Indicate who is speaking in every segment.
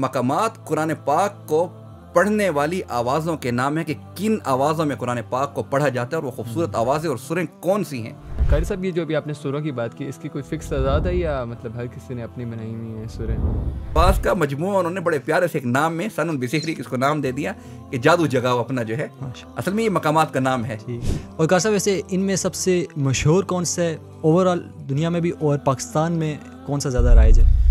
Speaker 1: मकामात कुरान पाक को पढ़ने वाली आवाज़ों के नाम है कि किन आवाज़ों में कुरान पाक को पढ़ा जाता है और वो खूबसूरत हम्म। आवाज़ें और सुरें कौन सी हैं कर सब ये जो अभी आपने सुरों की
Speaker 2: बात की इसकी कोई फिक्स आज़ाद है या मतलब हर किसी ने अपनी बनाई हुई है सुरें
Speaker 1: पास का मजमू उन्होंने बड़े प्यारे से एक नाम में सन बिसिखरी इसको नाम दे दिया कि जादू जगाओ अपना जो है असल में ये मकाम का नाम है और
Speaker 2: कहा वैसे इनमें सबसे मशहूर कौन सा है ओवरऑल दुनिया में भी और पाकिस्तान में कौन सा ज़्यादा राइज है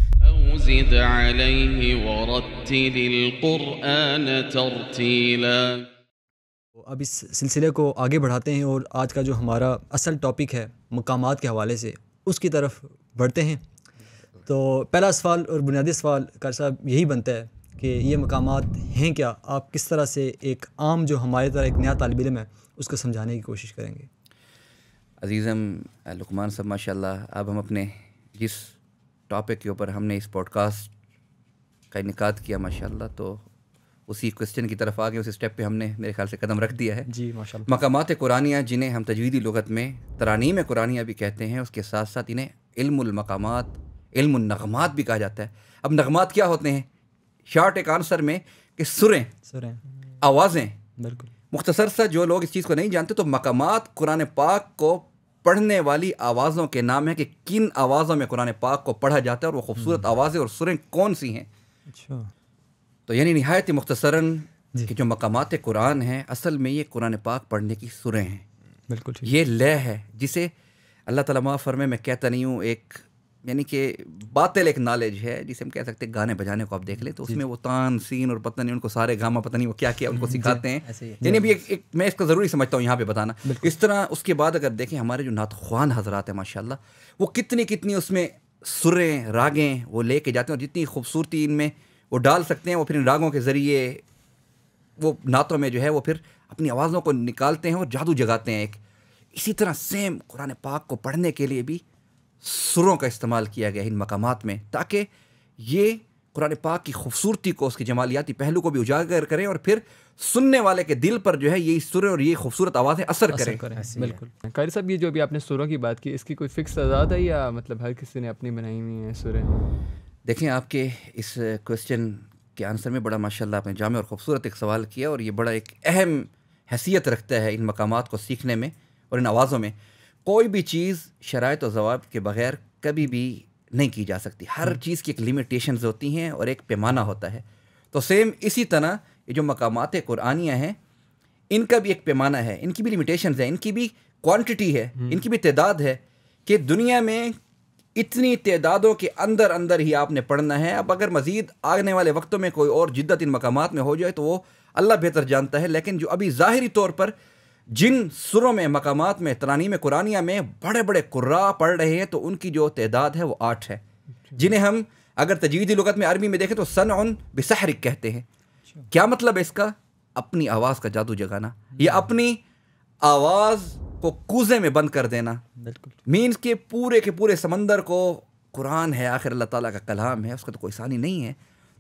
Speaker 1: زد عليه
Speaker 2: ورتل القرآن ترتيلا तो अब इस सिलसिले को आगे बढ़ाते हैं और आज का जो हमारा असल टॉपिक है मकाम के हवाले से उसकी तरफ बढ़ते हैं तो पहला सवाल और बुनियादी सवाल कर साहब यही बनता है कि ये मकाम हैं क्या आप किस तरह से एक आम जो हमारे तरह एक नया तालब इम है उसको समझाने की कोशिश करेंगे
Speaker 1: अजीज़म लकमान साहब माशा अब हम अपने जिस टॉपिक के ऊपर हमने इस पॉडकास्ट का इनका किया माशाल्लाह तो उसी क्वेश्चन की तरफ आ गए उसी स्टेप पे हमने मेरे ख्याल से कदम रख दिया है जी माशा मकाम कुरानिया जिन्हें हम तजवीदी लगत में तरानीम कुरानिया भी कहते हैं उसके साथ साथ इन्हें इल्मात इल्मगमात भी कहा जाता है अब नगमात क्या होते हैं शार्ट एक आंसर में कि सुरें सुरें आवाज़ें बिल्कुल मुख्तसर सा जो लोग इस चीज़ को नहीं जानते तो मकाम कुरान पाक को पढ़ने वाली आवाज़ों के नाम है कि किन आवाज़ों में कुरान पाक को पढ़ा जाता है और वो खूबसूरत हम्म। आवाज़ें और सुरें कौन सी हैं अच्छा तो यानी नहायत मुख्तसरा कि जो मकामात कुरान हैं असल में ये कुरान पाक पढ़ने की सुरें हैं बिल्कुल ये लय है जिसे अल्लाह ताला फरमे मैं कहता नहीं हूँ एक यानी कि बातिल एक नॉलेज है जिसे हम कह सकते हैं गाने बजाने को आप देख लें तो उसमें वो तान सीन और पता नहीं उनको सारे गामा पता नहीं वो क्या क्या उनको सिखाते हैं यानी भी एक, एक मैं इसका ज़रूरी समझता हूँ यहाँ पे बताना इस तरह उसके बाद अगर देखें हमारे जो नातख्वान हजरात हैं माशाला वो कितनी कितनी उसमें सुरें रागें वो लेके जाते हैं और जितनी खूबसूरती इनमें वो डाल सकते हैं वो फिर इन रागों के ज़रिए वो नातों में जो है वो फिर अपनी आवाज़ों को निकालते हैं और जादू जगाते हैं एक इसी तरह सेम कुरान पाक को पढ़ने के लिए भी सुरों का इस्तेमाल किया गया इन मकाम में ताकि ये कुरान पाक की खूबसूरती को उसके जमालियाती पहलू को भी उजागर करें और फिर सुनने वाले के दिल पर जो है ये सुर और ये खूबसूरत आवाज़ें असर, असर करें, करें। बिल्कुल
Speaker 2: कारी साहब ये जो अभी आपने सुरों की बात की इसकी कोई फिक्स आज़ाद है या मतलब हर किसी ने अपनी बनाई हुई है सुरें
Speaker 1: देखें आपके इस क्वेश्चन के आंसर में बड़ा माशाल्लाह आपने जाम और ख़ूबसूरत एक सवाल किया और ये बड़ा एक अहम हैसियत रखता है इन मकाम को सीखने में और इन आवाज़ों में कोई भी चीज़ शराय और तो जवाब के बगैर कभी भी नहीं की जा सकती हर हम्म। चीज़ की एक लिमिटेशन होती हैं और एक पैमाना होता है तो सेम इसी तरह ये जो मकामात कुरानियाँ हैं इनका भी एक पैमाना है इनकी भी लिमिटेशन है इनकी भी क्वान्टिटी है हम्म। इनकी भी तदाद है कि दुनिया में इतनी तदादों के अंदर अंदर ही आपने पढ़ना है अब अगर मज़ीद आने वाले वक्तों में कोई और जिद्दत इन मकाम में हो जाए तो वो अल्लाह बेहतर जानता है लेकिन जो अभी ज़ाहरी तौर पर जिन सुरों में मकाम में तरानी में कुरानिया में बड़े बड़े कुर्रा पढ़ रहे हैं तो उनकी जो तदाद है वो आठ है अच्छा। जिन्हें हम अगर तजीदी लगत में अरबी में देखें तो सन उन बिसहरिक कहते हैं अच्छा। क्या मतलब है इसका अपनी आवाज़ का जादू जगाना हम्म। या अपनी आवाज़ को कूजे में बंद कर देना बिल्कुल मीन्स के पूरे के पूरे समंदर को कुरान है आखिर अल्लाह ताला का कलाम है उसका तो कोई सानी नहीं है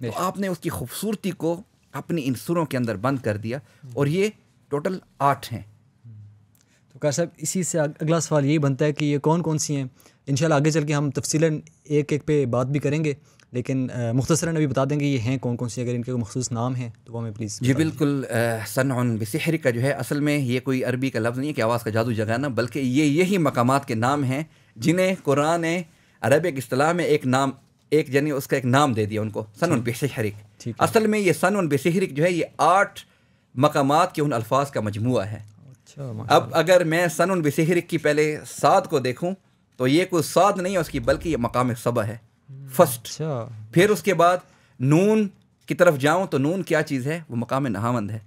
Speaker 1: तो आपने उसकी खूबसूरती को अपनी इन सुरों के अंदर बंद कर दिया और ये टोटल आठ हैं तो कार साहब इसी से अगला सवाल यही बनता है कि ये कौन कौन सी हैं
Speaker 2: इन आगे चल के हम तफसीला एक एक पे बात भी करेंगे लेकिन मुख्तसरा अभी बता देंगे ये हैं कौन कौन सी अगर इनके कोई मखसूस नाम हैं तो वो हमें प्लीज़ जी
Speaker 1: बिल्कुल सन बसहर का जो है असल में ये कोई अरबी का लफ्ज़ नहीं है कि आवाज़ का जादू जगाना बल्कि ये यही मकाम के नाम हैं जिन्हें कुरान अरबिक असलाह में एक नाम एक यानी उसका एक नाम दे दिया उनको सन बेसहरिक असल में ये सन बेसहरिक जो है ये आठ मकाम के उन अल्फाज का मजमू है अच्छा, अब अगर मैं सन उन बसहर की पहले सात को देखूँ तो ये कोई सात नहीं है उसकी बल्कि ये मकाम सबा है फर्स्ट अच्छा। फिर उसके बाद नून की तरफ जाऊँ तो नून क्या चीज़ है वो मकाम नहामंद है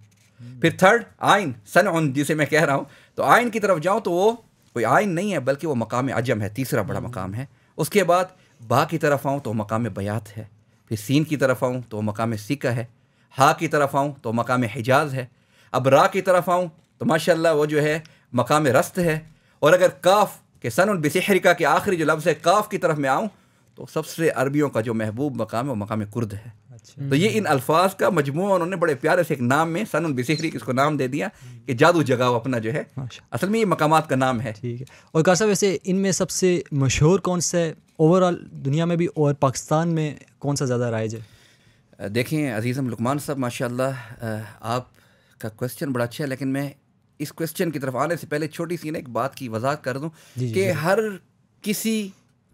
Speaker 1: फिर थर्ड आइन सन उन जिसे मैं कह रहा हूँ तो आइन की तरफ जाऊँ तो वो कोई आइन नहीं है बल्कि वो मकाम अजम है तीसरा बड़ा मकाम है उसके बाद बा की तरफ आऊँ तो मकाम बयात है फिर सीन की तरफ आऊँ तो मकाम सिका है हा की तरफ आऊँ तो मकाम हिजाज है अब रा की तरफ आऊँ तो माशाल्लाह वो जो है मकाम रस्त है और अगर काफ के सन बसहरिका के आखिरी जो लफ्ज़ है काफ की तरफ मैं आऊँ तो सबसे अरबियों का जो महबूब मकाम है वो मकाम कुर्द है अच्छा। तो ये इन अल्फाज का मजमू उन्होंने बड़े प्यारे से एक नाम में सन बसहरी इसको नाम दे दिया कि जादू जगाओ अपना जो है असल में ये मकाम का नाम है ठीक है और कहा साहब वैसे इनमें सबसे मशहूर
Speaker 2: कौन सा है ओवरऑल दुनिया में भी और पाकिस्तान में कौन सा ज़्यादा राइज है
Speaker 1: देखें अजीज़म लुकमान साहब माशा आप का क्वेश्चन बड़ा अच्छा है लेकिन मैं इस क्वेश्चन की तरफ आने से पहले छोटी सी ना एक बात की वजाहत कर दूँ कि हर किसी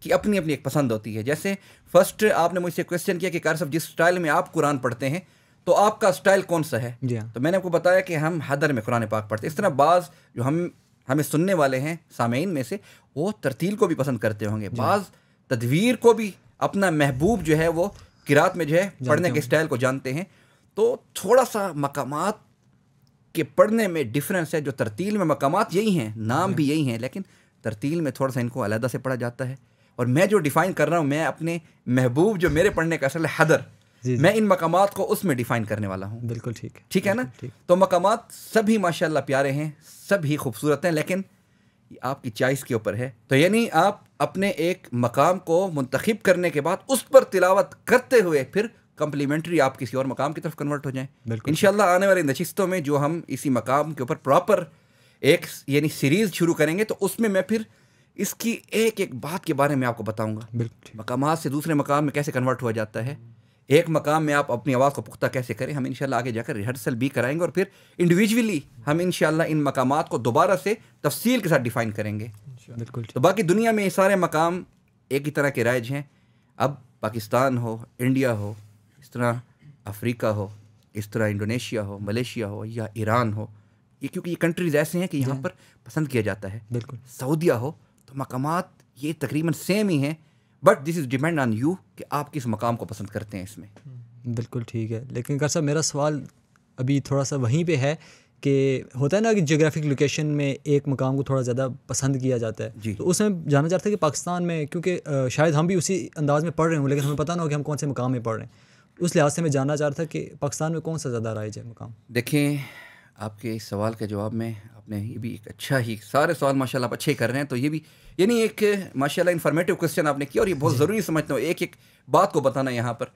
Speaker 1: की अपनी अपनी एक पसंद होती है जैसे फर्स्ट आपने मुझसे क्वेश्चन किया कि साहब जिस स्टाइल में आप कुरान पढ़ते हैं तो आपका स्टाइल कौन सा है हाँ। तो मैंने आपको बताया कि हम हदर में कुरान पाक पढ़ते हैं इस तरह बाज़ जो हम हमें सुनने वाले हैं सामीन में से वो तरतील को भी पसंद करते होंगे हाँ। बाज़ तदवीर को भी अपना महबूब जो है वो किरात में जो है पढ़ने के स्टाइल को जानते हैं तो थोड़ा सा मकामात के पढ़ने में डिफरेंस है जो तरतील में मकाम यही हैं नाम भी यही हैं लेकिन तरतील में थोड़ा सा इनको अलहदा से पढ़ा जाता है और मैं जो डिफ़ाइन कर रहा हूँ मैं अपने महबूब जो मेरे पढ़ने का असल है हदर जी मैं इन मकाम को उसमें डिफ़ाइन करने वाला हूँ बिल्कुल ठीक है ठीक है ना तो मकाम सभी माशा प्यारे हैं सभी खूबसूरत हैं लेकिन आपकी चॉइस के ऊपर है तो यानी आप अपने एक मकाम को मंतखब करने के बाद उस पर तिलावत करते हुए फिर कम्प्लीमेंट्री आप किसी और मकाम की तरफ कन्वर्ट हो जाए इन आने वाली नशस्तों में जो हम इसी मकाम के ऊपर प्रॉपर एक यानी सीरीज़ शुरू करेंगे तो उसमें मैं फिर इसकी एक एक बात के बारे में आपको बताऊंगा मकाम से दूसरे मकाम में कैसे कन्वर्ट हुआ जाता है एक मकाम में आप अपनी आवाज़ को पुख्ता कैसे करें हम इनशाला आगे जाकर रिहर्सल भी कराएंगे और फिर इंडिविजुअली हम शाला इन मकाम को दोबारा से तफसील के साथ डिफ़ाइन करेंगे बिल्कुल तो बाकी दुनिया में ये सारे मकाम एक ही तरह के राइज हैं अब पाकिस्तान हो इंडिया हो तरह अफ्रीका हो इस तरह इंडोनेशिया हो मलेशिया हो या ईरान हो ये क्योंकि ये कंट्रीज़ ऐसे हैं कि यहाँ पर पसंद किया जाता है बिल्कुल सऊदिया हो तो मकाम ये तकरीबन सेम ही हैं but this is depend on you कि आप किस मकाम को पसंद करते हैं इसमें
Speaker 2: बिल्कुल ठीक है लेकिन सर मेरा सवाल अभी थोड़ा सा वहीं पे है कि होता है ना कि जोग्राफिक लोकेशन में एक मकाम को थोड़ा ज़्यादा पसंद किया जाता है जी तो उसमें जाना चाहता है कि पाकिस्तान में क्योंकि शायद हम भी उसी अंदाज़ में पढ़ रहे हों लेकिन हमें पता ना हो कि हम कौन से मकाम में पढ़ रहे हैं उस लिहाज से मैं जानना चाह रहा था कि पाकिस्तान में कौन सा ज़्यादा राइज है मुकाम
Speaker 1: देखें आपके इस सवाल के जवाब में आपने ये भी एक अच्छा ही सारे सवाल माशाल्लाह आप अच्छे ही कर रहे हैं तो ये भी यानी एक माशाल्लाह इन्फॉर्मेटिव क्वेश्चन आपने किया और ये बहुत ज़रूरी समझता हूँ एक एक बात को बताना यहाँ पर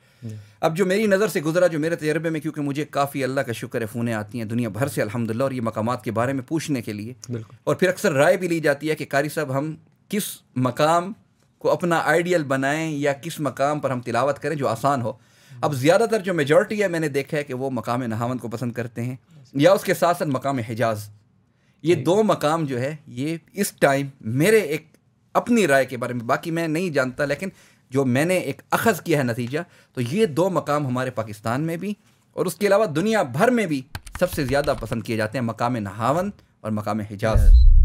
Speaker 1: अब जो मेरी नज़र से गुजरा जो मेरे तजर्बे में क्योंकि मुझे काफ़ी अल्लाह का शुक्र है फूने आती हैं दुनिया भर से अलहमदिल्ला और ये मकाम के बारे में पूछने के लिए और फिर अक्सर राय भी ली जाती है कि कारी साहब हम किस मकाम को अपना आइडियल बनाएं या किस मकाम पर हम तिलावत करें जो आसान हो अब ज़्यादातर जो मेजॉरिटी है मैंने देखा है कि वो मकाम नहावंद को पसंद करते हैं या उसके साथ साथ मकाम हिजाज़ ये दो मकाम जो है ये इस टाइम मेरे एक अपनी राय के बारे में बाकी मैं नहीं जानता लेकिन जो मैंने एक अखज़ किया है नतीजा तो ये दो मकाम हमारे पाकिस्तान में भी और उसके अलावा दुनिया भर में भी सबसे ज़्यादा पसंद किए जाते हैं मकाम नहावंद और मकाम हिजाज़